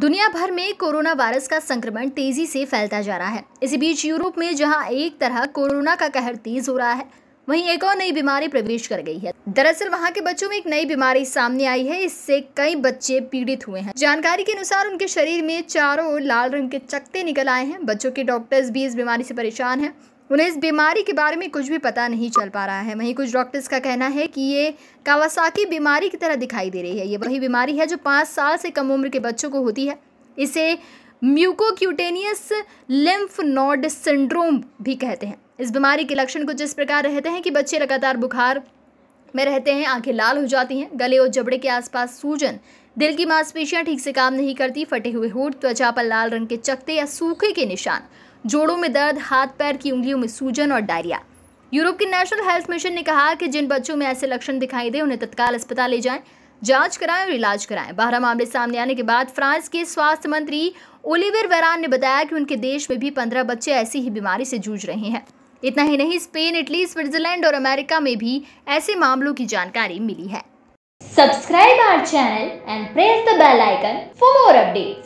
दुनिया भर में कोरोना वायरस का संक्रमण तेजी से फैलता जा रहा है इसी बीच यूरोप में जहां एक तरह कोरोना का कहर तेज हो रहा है वहीं एक और नई बीमारी प्रवेश कर गई है दरअसल वहां के बच्चों में एक नई बीमारी सामने आई है इससे कई बच्चे पीड़ित हुए हैं जानकारी के अनुसार उनके शरीर में चारों लाल रंग के चकते निकल आए हैं बच्चों के डॉक्टर्स भी इस बीमारी से परेशान हैं उन्हें इस बीमारी के बारे में कुछ भी पता नहीं चल पा रहा है वहीं कुछ डॉक्टर्स का कहना है कि ये कावासाकी बीमारी की तरह दिखाई दे रही है ये वही बीमारी है जो पाँच साल से कम उम्र के बच्चों को होती है इसे म्यूकोक्यूटेनियस लिम्फ नोड सिंड्रोम भी कहते हैं इस बीमारी के लक्षण कुछ इस प्रकार रहते हैं कि बच्चे लगातार बुखार में रहते हैं आंखें लाल हो जाती हैं गले और जबड़े के आसपास सूजन दिल की मांसपेशियां ठीक से काम नहीं करती फटे हुए होठ त्वचा पर लाल रंग के चकते या सूखे के निशान जोड़ों में दर्द हाथ पैर की उंगलियों में सूजन और डायरिया यूरोप के नेशनल हेल्थ मिशन ने कहा कि जिन बच्चों में ऐसे लक्षण दिखाई दे उन्हें तत्काल अस्पताल ले जाएं जांच कराएं और इलाज कराएं बारह मामले सामने आने के बाद फ्रांस के स्वास्थ्य मंत्री ओलिवर वेरान ने बताया कि उनके देश में भी पंद्रह बच्चे ऐसी ही बीमारी से जूझ रहे हैं इतना ही नहीं स्पेन इटली स्विट्जरलैंड और अमेरिका में भी ऐसे मामलों की जानकारी मिली है subscribe our channel and press the bell icon for more updates